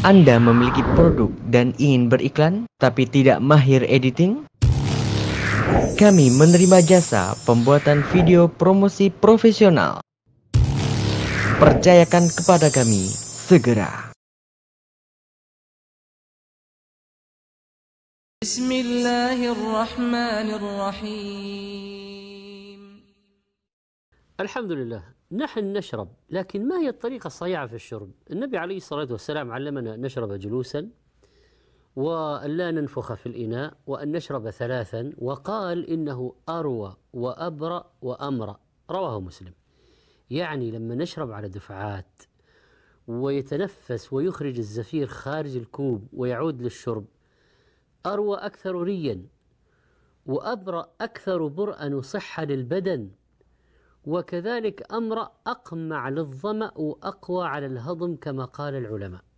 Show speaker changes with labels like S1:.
S1: Anda memiliki produk dan ingin beriklan tapi tidak mahir editing? Kami menerima jasa pembuatan video promosi profesional. Percayakan kepada kami segera. Bismillahirrahmanirrahim.
S2: الحمد لله نحن نشرب لكن ما هي الطريقة الصحيحة في الشرب النبي عليه الصلاة والسلام علمنا أن نشرب جلوسا وأن لا ننفخ في الإناء وأن نشرب ثلاثا وقال إنه أروى وأبرأ وأمرأ رواه مسلم يعني لما نشرب على دفعات ويتنفس ويخرج الزفير خارج الكوب ويعود للشرب أروى أكثر ريا وأبرأ أكثر برأ وصحة للبدن وكذلك أمر أقمع للظمأ وأقوى على الهضم كما قال العلماء